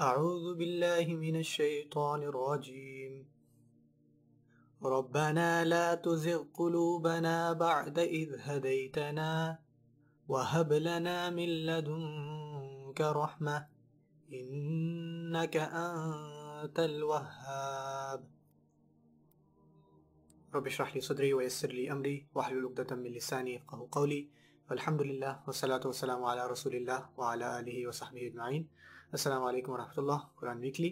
أعوذ بالله من الشيطان الرجيم ربنا لا تزغ قلوبنا بعد إذ هديتنا وهب لنا من لدنك رحمة إنك أنت الوهاب رب اشرح لي صدري ويسر لي أمري واحلل عقدة من لساني يفقه قولي والحمد لله والصلاة والسلام على رسول الله وعلى آله وصحبه أجمعين अस्सलाम वालेकुम वरहमतुल्लाह कुरान वीकली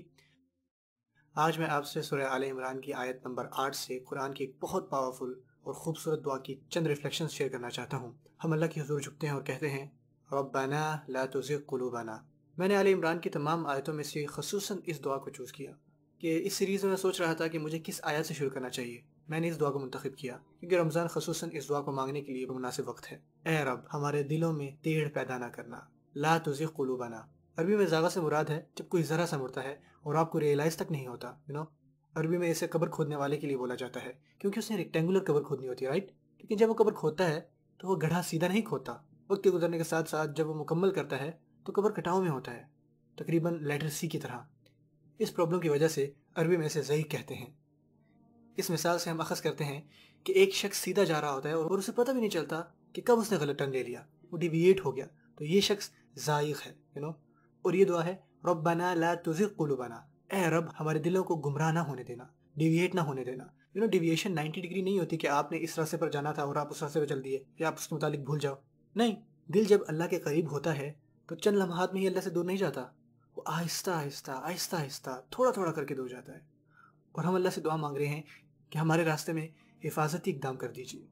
आज मैं आपसे सुरह आल इमरान की आयत नंबर आठ से कुरान की एक बहुत पावरफुल और ख़ूबसूरत दुआ की चंद रिफ्लेक्शन शेयर करना चाहता हूँ हम अल्लाह की हजूर झुकते हैं और कहते हैं रब्बाना ला तुज़ कुलूबाना मैंने आल इमरान की तमाम आयतों में से खसूस इस दुआ को चूज़ किया कि इस सीरीज़ में मैं सोच रहा था कि मुझे किस आयत से शुरू करना चाहिए मैंने इस दुआ को मंतखब किया क्योंकि रमज़ान खसूस इस दुआ को मांगने के लिए मुनासिब वक्त है ए रब हमारे दिलों में तेड़ पैदा ना करना ला तुज़ कुलूबाना अरबी में जागा से मुराद है जब कोई ज़रा सा मुड़ता है और आपको रियलाइज तक नहीं होता यू नो अरबी में इसे कबर खोदने वाले के लिए बोला जाता है क्योंकि उसने रेक्टेंगुलर कबर खोदनी होती है राइट लेकिन जब वो कबर खोदता है तो वो गढ़ा सीधा नहीं खोदता वक्त के गुजरने के साथ साथ जब वो मुकम्मल करता है तो कबर कटाव में होता है तकरीबन लेटर सी की तरह इस प्रॉब्लम की वजह से अरबी में इसे जई कहते हैं इस मिसाल से हम अखज़ करते हैं कि एक शख्स सीधा जा रहा होता है और उसे पता भी नहीं चलता कि कब उसने गलत टर्न ले लिया वो डिविएट हो गया तो ये शख्स जायक है यू नो और ये दुआ है रब्बना ला तुजिग कुलूबना ए रब हमारे दिलों को गुमराह ना होने देना डिविएट ना होने देना यू नो डिविएशन 90 डिग्री नहीं होती कि आपने इस रास्ते पर जाना था और आप उस रास्ते पर चल दिए या आप उसके मुतालिक भूल जाओ नहीं दिल जब अल्लाह के करीब होता है तो चंद लम्हात में ही अल्लाह से दूर नहीं जाता वो आहिस्ता आहिस्ता आहिस्ता आहिस्ता थोड़ा थोड़ा करके दूर जाता है और हम अल्लाह से दुआ मांग रहे हैं कि हमारे रास्ते में हिफाजती इकदाम कर दीजिए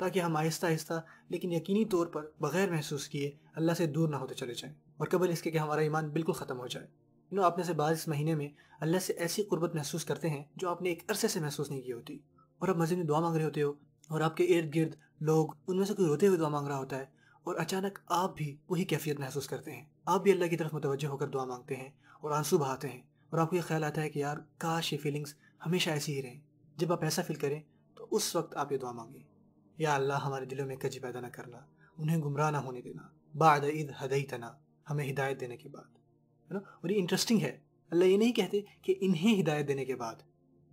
ताकि हम आहिस्ता आहिस्ता लेकिन यकीनी तौर पर बगैर महसूस किए अल्लाह से दूर ना होते चले जाएँ और कबल इसके कि हमारा ईमान बिल्कुल ख़त्म हो जाए यू नो आपने से बाद इस महीने में अल्लाह से ऐसी कुर्बत महसूस करते हैं जो आपने एक अरसे से महसूस नहीं की होती और आप मज़े में दुआ मांग रहे होते हो और आपके इर्द गिर्द लोग उनमें से कोई रोते हुए दुआ मांग रहा होता है और अचानक आप भी वही कैफियत महसूस करते हैं आप भी अल्लाह की तरफ मुतवजह होकर दुआ मांगते हैं और आंसू बहाते हैं और आपको ये ख्याल आता है कि यार काश ये फीलिंग्स हमेशा ऐसी ही रहें जब आप ऐसा फील करें तो उस वक्त आप ये दुआ मांगें या अल्लाह हमारे दिलों में कजी पैदा ना करना उन्हें गुमराह ना होने देना बाद ईद हदई तना हमें हिदायत देने के बाद है ना और ये इंटरेस्टिंग है अल्लाह ये नहीं कहते कि इन्हें हिदायत देने के बाद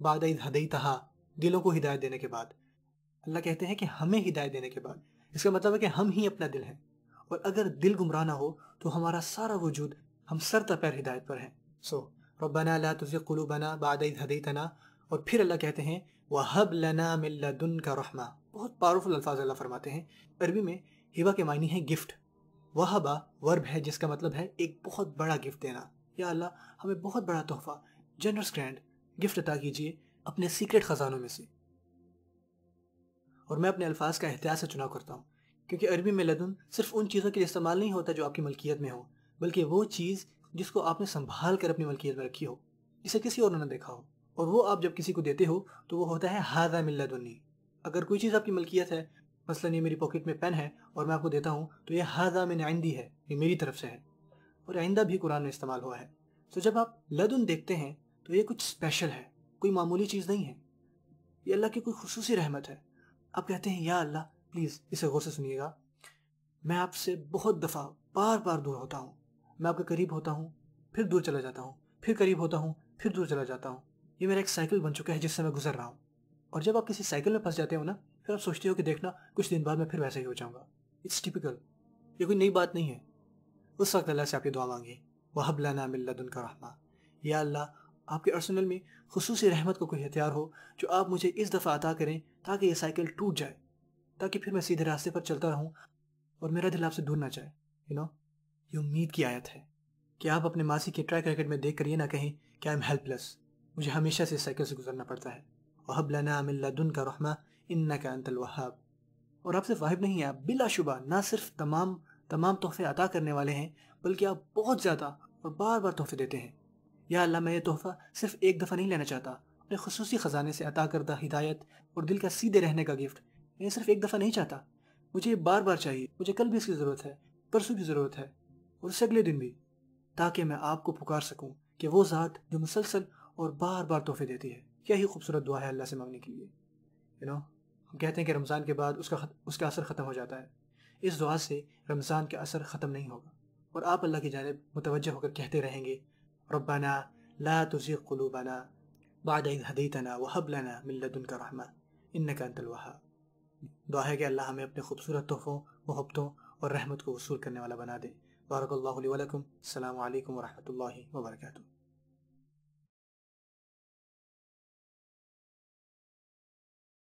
बाद हदई तहा दिलों को हिदायत देने के बाद अल्लाह कहते हैं कि हमें हिदायत देने के बाद इसका मतलब है कि हम ही अपना दिल हैं और अगर दिल गुमराह ना हो तो हमारा सारा वजूद हम सर तपैर हिदायत पर हैं सो so, रब्बना तुझे कुलू बना बाद हदई तना और फिर अल्लाह कहते हैं वह हब लना मिल्ला का रहमा बहुत पावरफुल अल्फाज अल्लाह फरमाते हैं अरबी में हिबा के मायने हैं गिफ्ट वहबा वर्ब है जिसका मतलब है एक बहुत बड़ा गिफ्ट देना या अल्लाह हमें बहुत बड़ा तोहफा जनरस ग्रैंड गिफ्ट अदा कीजिए अपने सीक्रेट ख़जानों में से और मैं अपने अल्फाज का एहतियात से चुनाव करता हूँ क्योंकि अरबी में लदन सिर्फ उन चीज़ों के लिए इस्तेमाल नहीं होता जो आपकी मलकियत में हो बल्कि वो चीज़ जिसको आपने संभाल कर अपनी मलकियत में रखी हो जिसे किसी और ने ना देखा हो और वो आप जब किसी को देते हो तो वो होता है हाजा मिल्लदुन्नी अगर कोई चीज़ आपकी मलकियत है मसलन ये मेरी पॉकेट में पेन है और मैं आपको देता हूँ तो ये हाजा मिन आइंदी है ये मेरी तरफ से है और आइंदा भी कुरान में इस्तेमाल हुआ है तो जब आप लदन देखते हैं तो ये कुछ स्पेशल है कोई मामूली चीज़ नहीं है ये अल्लाह की कोई खसूसी रहमत है आप कहते हैं या अल्लाह प्लीज़ इसे गौर से सुनिएगा मैं आपसे बहुत दफ़ा बार बार दूर होता हूँ मैं आपके करीब होता हूँ फिर दूर चला जाता हूँ फिर करीब होता हूँ फिर दूर चला जाता हूँ ये मेरा एक साइकिल बन चुका है जिससे मैं गुजर रहा हूँ और जब आप किसी साइकिल में फंस जाते हो ना फिर आप सोचते हो कि देखना कुछ दिन बाद मैं फिर वैसे ही हो जाऊंगा इट्स टिपिकल ये कोई नई बात नहीं है उस वक्त अल्लाह से आपकी दुआ मांगी वहब लाना मिल्लदन का रहमा या अल्लाह आपके अर्सनल में खसूस रहमत का को कोई हथियार हो जो आप मुझे इस दफ़ा अदा करें ताकि ये साइकिल टूट जाए ताकि फिर मैं सीधे रास्ते पर चलता रहूँ और मेरा दिल आपसे दूर ना जाए यू नो ये उम्मीद की आयत है कि आप अपने मासी के ट्रैक रिकॉर्ड में देख कर ये ना कहें कि आई एम हेल्पलेस मुझे हमेशा से साइकिल से गुजरना पड़ता है वहब लाना मिल्लदन का रहमा इन्ना का अंतल वहाब और आप सिर्फ वाहिब नहीं हैं आप बिलाशुबा ना सिर्फ तमाम तमाम तोहफे अता करने वाले हैं बल्कि आप बहुत ज़्यादा और बार बार तोहफे देते हैं या अल्लाह मैं ये तोहफ़ा सिर्फ एक दफ़ा नहीं लेना चाहता अपने खसूस ख़जाने से अता करदा हिदायत और दिल का सीधे रहने का गिफ्ट मैं सिर्फ एक दफ़ा नहीं चाहता मुझे बार बार चाहिए मुझे कल भी इसकी ज़रूरत है परसों की ज़रूरत है और उससे अगले दिन भी ताकि मैं आपको पुकार सकूँ कि वो ज़ात जो मुसलसल और बार बार तोहफे देती है क्या ही खूबसूरत दुआ है अल्लाह से मांगने के लिए यू नो कहते हैं कि रमज़ान के बाद उसका उसका असर ख़त्म हो जाता है इस दुआ से रमज़ान का असर ख़त्म नहीं होगा और आप अल्लाह की जानब मुतवजह होकर कहते रहेंगे रबाना ला तुझी कुलूबाना बाद हदीतना वहबलाना मिल्लदन का रहमा इन नकानतलवाहा दुआ है कि अल्लाह हमें अपने खूबसूरत तोहफ़ों मोहब्बतों और रहमत को वसूल करने वाला बना दे बारक वरहमल वर्का